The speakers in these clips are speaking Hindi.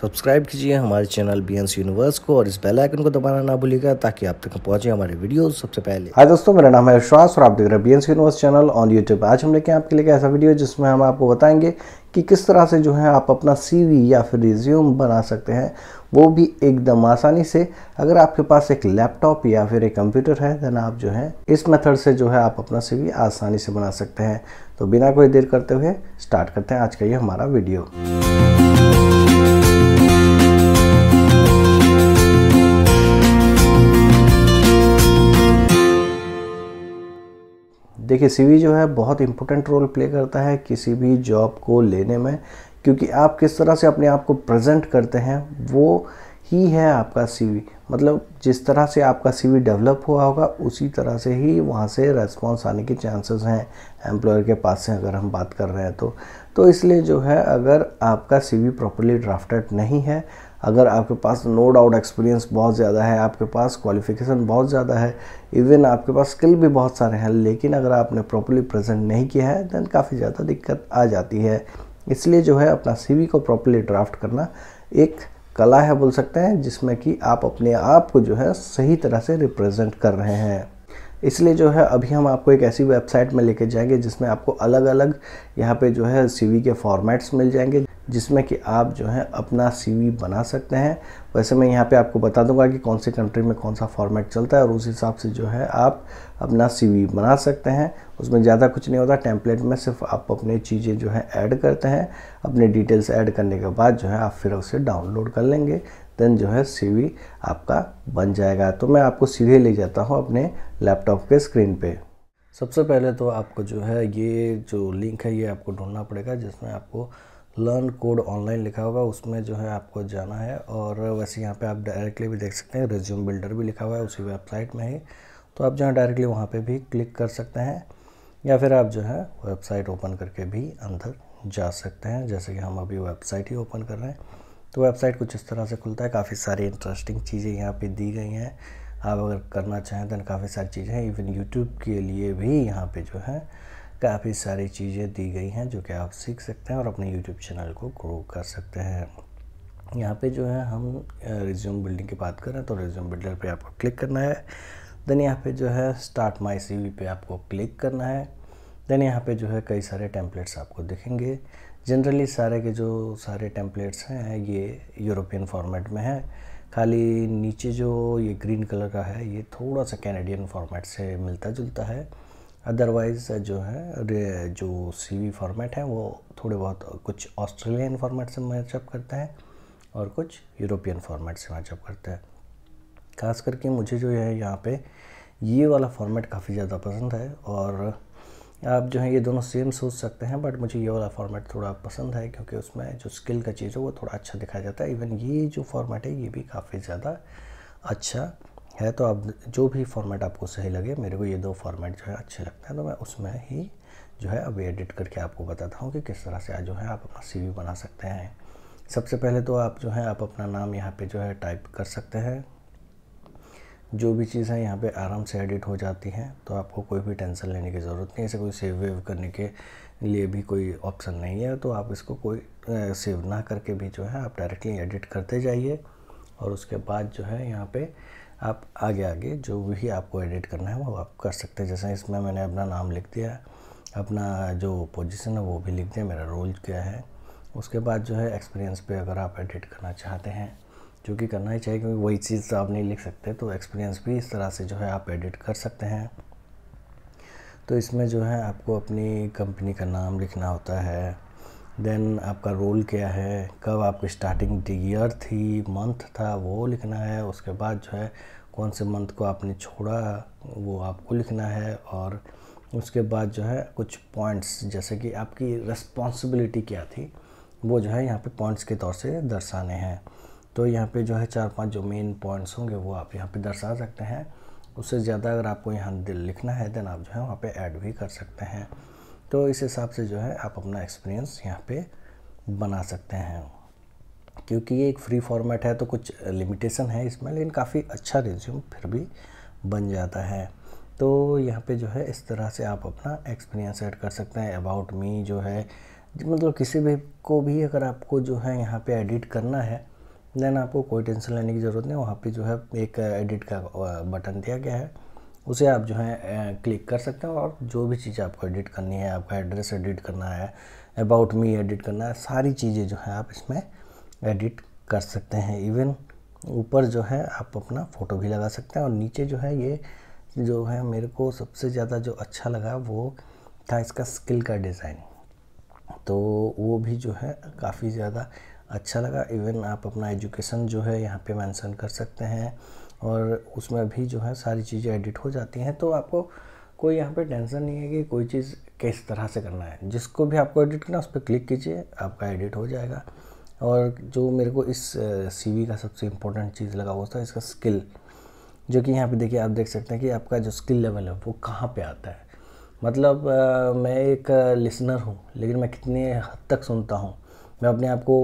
सब्सक्राइब कीजिए हमारे चैनल बी यूनिवर्स को और इस बेल आइकन को दबाना ना भूलिएगा ताकि आप तक पहुंचे हमारे वीडियो सबसे पहले हाय दोस्तों मेरा नाम है विश्वास और आप देख रहे हैं B universe channel on YouTube आज हम लेके आपके लिए ऐसा वीडियो जिसमें हम आपको बताएंगे कि किस तरह से जो है आप अपना सी या फिर रिज्यूम बना सकते हैं वो भी एकदम आसानी से अगर आपके पास एक लैपटॉप या फिर एक कंप्यूटर है देन आप जो है इस मेथड से जो है आप अपना सी आसानी से बना सकते हैं तो बिना कोई देर करते हुए स्टार्ट करते हैं आज का ये हमारा वीडियो देखिए सीवी जो है बहुत इंपॉर्टेंट रोल प्ले करता है किसी भी जॉब को लेने में क्योंकि आप किस तरह से अपने आप को प्रेजेंट करते हैं वो ही है आपका सीवी मतलब जिस तरह से आपका सीवी डेवलप हुआ होगा उसी तरह से ही वहाँ से रेस्पॉन्स आने के चांसेस हैं एम्प्लॉयर के पास से अगर हम बात कर रहे हैं तो तो इसलिए जो है अगर आपका सीवी प्रॉपरली ड्राफ्टेड नहीं है अगर आपके पास नो डाउट एक्सपीरियंस बहुत ज़्यादा है आपके पास क्वालिफिकेशन बहुत ज़्यादा है इवन आपके पास स्किल भी बहुत सारे हैं लेकिन अगर आपने प्रॉपरली प्रेजेंट नहीं किया है दैन काफ़ी ज़्यादा दिक्कत आ जाती है इसलिए जो है अपना सी को प्रॉपरली ड्राफ्ट करना एक कला है बोल सकते हैं जिसमें कि आप अपने आप को जो है सही तरह से रिप्रेजेंट कर रहे हैं इसलिए जो है अभी हम आपको एक ऐसी वेबसाइट में लेके जाएंगे जिसमें आपको अलग अलग यहाँ पे जो है सीवी के फॉर्मेट्स मिल जाएंगे जिसमें कि आप जो है अपना सी बना सकते हैं वैसे मैं यहाँ पे आपको बता दूंगा कि कौन से कंट्री में कौन सा फॉर्मेट चलता है और उस हिसाब से जो है आप अपना सी बना सकते हैं उसमें ज़्यादा कुछ नहीं होता टेम्पलेट में सिर्फ आप अपने चीज़ें जो है ऐड करते हैं अपने डिटेल्स ऐड करने के बाद जो है आप फिर उसे डाउनलोड कर लेंगे देन जो है सी आपका बन जाएगा तो मैं आपको सीधे ले जाता हूँ अपने लैपटॉप के स्क्रीन पर सबसे पहले तो आपको जो है ये जो लिंक है ये आपको ढूंढना पड़ेगा जिसमें आपको लर्न कोड ऑनलाइन लिखा होगा उसमें जो है आपको जाना है और वैसे यहाँ पे आप डायरेक्टली भी देख सकते हैं रिज्यूम बिल्डर भी लिखा हुआ है उसी वेबसाइट में ही तो आप जो है डायरेक्टली वहाँ पे भी क्लिक कर सकते हैं या फिर आप जो है वेबसाइट ओपन करके भी अंदर जा सकते हैं जैसे कि हम अभी वेबसाइट ही ओपन कर रहे हैं तो वेबसाइट कुछ इस तरह से खुलता है काफ़ी सारी इंटरेस्टिंग चीज़ें यहाँ पर दी गई हैं आप अगर करना चाहें तो काफ़ी सारी चीज़ें हैं इवन यूट्यूब के लिए भी यहाँ पर जो है काफ़ी सारी चीज़ें दी गई हैं जो कि आप सीख सकते हैं और अपने यूट्यूब चैनल को ग्रो कर सकते हैं यहाँ पे जो है हम रिज्यूम बिल्डिंग की बात करें तो रिज्यूम बिल्डर पे आपको क्लिक करना है देन यहाँ पे जो है स्टार्ट माय वी पे आपको क्लिक करना है देन यहाँ पे जो है कई सारे टेम्पलेट्स आपको दिखेंगे जनरली सारे के जो सारे टेम्पलेट्स हैं ये यूरोपियन फॉर्मेट में है खाली नीचे जो ये ग्रीन कलर का है ये थोड़ा सा कैनेडियन फॉर्मेट से मिलता जुलता है अदरवाइज़ जो है जो सीवी फॉर्मेट है वो थोड़े बहुत कुछ ऑस्ट्रेलियन फॉर्मेट से मैचअप करते हैं और कुछ यूरोपियन फॉर्मेट से मैचअप करते हैं खास करके मुझे जो है यहाँ पे ये वाला फॉर्मेट काफ़ी ज़्यादा पसंद है और आप जो है ये दोनों सेम सोच सकते हैं बट मुझे ये वाला फॉर्मेट थोड़ा पसंद है क्योंकि उसमें जो स्किल का चीज़ है वो थोड़ा अच्छा दिखाया जाता है इवन ये जो फॉर्मेट है ये भी काफ़ी ज़्यादा अच्छा है तो आप जो भी फॉर्मेट आपको सही लगे मेरे को ये दो फॉर्मेट जो है अच्छे लगते हैं तो मैं उसमें ही जो है अभी एडिट करके आपको बताता हूँ कि किस तरह से आज जो है आप अपना सी बना सकते हैं सबसे पहले तो आप जो है आप अपना नाम यहाँ पे जो है टाइप कर सकते हैं जो भी चीज़ है यहाँ पे आराम से एडिट हो जाती हैं तो आपको कोई भी टेंशन लेने की ज़रूरत नहीं है इसे कोई सेव वेव करने के लिए भी कोई ऑप्शन नहीं है तो आप इसको कोई सेव ना करके भी जो है आप डायरेक्टली एडिट करते जाइए और उसके बाद जो है यहाँ पर आप आगे आगे जो भी आपको एडिट करना है वो आप कर सकते हैं जैसे इसमें मैंने अपना नाम लिख दिया अपना जो पोजीशन है वो भी लिख दिया मेरा रोल क्या है उसके बाद जो है एक्सपीरियंस पे अगर आप एडिट करना चाहते हैं जो कि करना ही चाहिए क्योंकि वही चीज़ तो आप नहीं लिख सकते तो एक्सपीरियंस भी इस तरह से जो है आप एडिट कर सकते हैं तो इसमें जो है आपको अपनी कंपनी का नाम लिखना होता है देन आपका रोल क्या है कब आपकी स्टार्टिंग ईयर थी मंथ था वो लिखना है उसके बाद जो है कौन से मंथ को आपने छोड़ा वो आपको लिखना है और उसके बाद जो है कुछ पॉइंट्स जैसे कि आपकी रिस्पॉन्सिबिलिटी क्या थी वो जो है यहाँ पे पॉइंट्स के तौर से दर्शाने हैं तो यहाँ पे जो है चार पांच जो मेन पॉइंट्स होंगे वो आप यहाँ पे दर्शा सकते हैं उससे ज़्यादा अगर आपको यहाँ दिल लिखना है देन आप जो है वहाँ पे ऐड भी कर सकते हैं तो इस हिसाब से जो है आप अपना एक्सपीरियंस यहाँ पे बना सकते हैं क्योंकि ये एक फ्री फॉर्मेट है तो कुछ लिमिटेशन है इसमें लेकिन काफ़ी अच्छा रिज्यूम फिर भी बन जाता है तो यहाँ पे जो है इस तरह से आप अपना एक्सपीरियंस ऐड कर सकते हैं अबाउट मी जो है मतलब किसी भी को भी अगर आपको जो है यहाँ पे एडिट करना है देन आपको कोई टेंशन लेने की ज़रूरत नहीं वहाँ पे जो है एक एडिट का बटन दिया गया है उसे आप जो है क्लिक कर सकते हैं और जो भी चीज़ आपको एडिट करनी है आपका एड्रेस एडिट करना है अबाउट मी एडिट करना है सारी चीज़ें जो है आप इसमें एडिट कर सकते हैं इवन ऊपर जो है आप अपना फ़ोटो भी लगा सकते हैं और नीचे जो है ये जो है मेरे को सबसे ज़्यादा जो अच्छा लगा वो था इसका स्किल का डिज़ाइन तो वो भी जो है काफ़ी ज़्यादा अच्छा लगा इवन आप अपना एजुकेशन जो है यहाँ पे मेंशन कर सकते हैं और उसमें भी जो है सारी चीज़ें एडिट हो जाती हैं तो आपको कोई यहाँ पे टेंशन नहीं है कि कोई चीज़ किस तरह से करना है जिसको भी आपको एडिट करना उस पर क्लिक कीजिए आपका एडिट हो जाएगा और जो मेरे को इस सीवी का सबसे इम्पोर्टेंट चीज़ लगा हुआ था इसका स्किल जो कि यहाँ पे देखिए आप देख सकते हैं कि आपका जो स्किल लेवल है वो कहाँ पे आता है मतलब आ, मैं एक लिसनर हूँ लेकिन मैं कितने हद तक सुनता हूँ मैं अपने आप को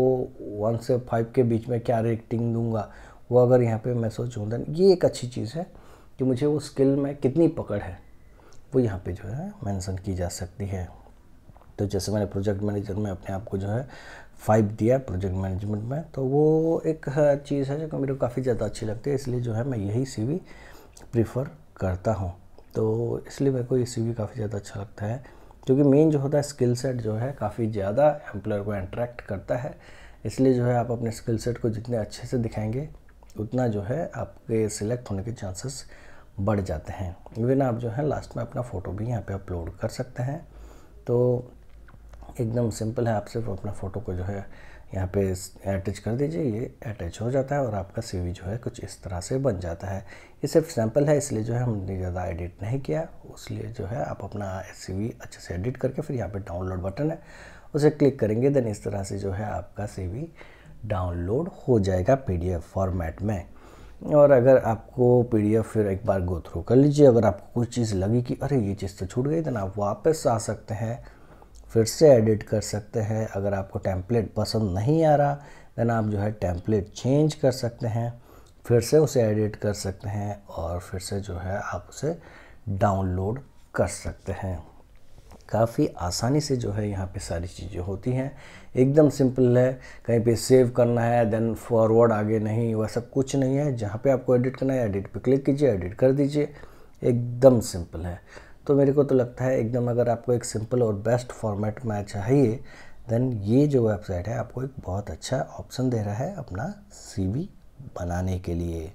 वन से फाइव के बीच में क्या रेटिंग दूंगा वो अगर यहाँ पे मैसेज दैन ये एक अच्छी चीज़ है कि मुझे वो स्किल में कितनी पकड़ है वो यहाँ पे जो है मेंशन की जा सकती है तो जैसे मैंने प्रोजेक्ट मैनेजर में अपने आप को जो है फाइव दिया प्रोजेक्ट मैनेजमेंट में तो वो एक हाँ, चीज़ है जो मेरे को काफ़ी ज़्यादा अच्छी लगती है इसलिए जो है मैं यही सी प्रीफर करता हूँ तो इसलिए मेरे को ये सी काफ़ी ज़्यादा अच्छा लगता है क्योंकि मेन जो होता है स्किल सेट जो है काफ़ी ज़्यादा एम्प्लॉयर को अट्रैक्ट करता है इसलिए जो है आप अपने स्किल सेट को जितने अच्छे से दिखाएंगे उतना जो है आपके सिलेक्ट होने के चांसेस बढ़ जाते हैं इवन आप जो है लास्ट में अपना फ़ोटो भी यहाँ पे अपलोड कर सकते हैं तो एकदम सिंपल है आप सिर्फ अपना फ़ोटो को जो है यहाँ पे अटैच कर दीजिए ये अटैच हो जाता है और आपका सीवी जो है कुछ इस तरह से बन जाता है ये सिर्फ सैम्पल है इसलिए जो है हमने ज़्यादा एडिट नहीं किया उसलिए जो है आप अपना सीवी अच्छे से एडिट करके फिर यहाँ पे डाउनलोड बटन है उसे क्लिक करेंगे देन इस तरह से जो है आपका सीवी डाउनलोड हो जाएगा पीडीएफ फॉर्मेट में और अगर आपको पीडीएफ फिर एक बार गो थ्रू कर लीजिए अगर आपको कोई चीज़ लगी कि अरे ये चीज़ तो छूट गई देन आप वापस आ सकते हैं फिर से एडिट कर सकते हैं अगर आपको टैंपलेट पसंद नहीं आ रहा देन आप जो है टैंपलेट चेंज कर सकते हैं फिर से उसे एडिट कर सकते हैं और फिर से जो है आप उसे डाउनलोड कर सकते हैं काफ़ी आसानी से जो है यहाँ पे सारी चीज़ें होती हैं एकदम सिंपल है कहीं पे सेव करना है देन फॉरवर्ड आगे नहीं वह सब कुछ नहीं है जहाँ पे आपको एडिट करना है एडिट पे क्लिक कीजिए एडिट कर दीजिए एकदम सिंपल है तो मेरे को तो लगता है एकदम अगर आपको एक सिंपल और बेस्ट फॉर्मेट में चाहिए देन ये जो वेबसाइट है आपको एक बहुत अच्छा ऑप्शन दे रहा है अपना सी बनाने के लिए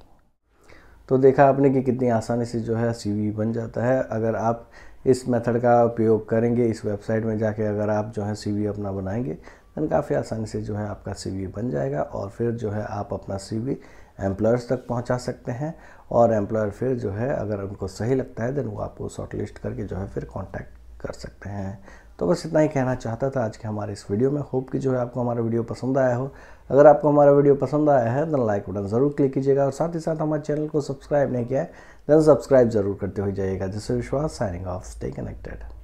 तो देखा आपने कि कितनी आसानी से जो है सी बन जाता है अगर आप इस मेथड का उपयोग करेंगे इस वेबसाइट में जाके अगर आप जो है सीवी अपना बनाएंगे दैन काफ़ी आसानी से जो है आपका सीवी बन जाएगा और फिर जो है आप अपना सीवी एम्प्लॉयर्स तक पहुंचा सकते हैं और एम्प्लॉयर फिर जो है अगर उनको सही लगता है देन वो आपको शॉर्ट लिस्ट करके जो है फिर कॉन्टैक्ट कर सकते हैं तो बस इतना ही कहना चाहता था आज के हमारे इस वीडियो में होप कि जो है आपको हमारा वीडियो पसंद आया हो अगर आपको हमारा वीडियो पसंद आया है देन लाइक बटन ज़रूर क्लिक कीजिएगा और साथ ही साथ हमारे चैनल को सब्सक्राइब नहीं किया है देन सब्सक्राइब जरूर करते हुए जाइएगा जिससे विश्वास साइनिंग ऑफ स्टे कनेक्टेड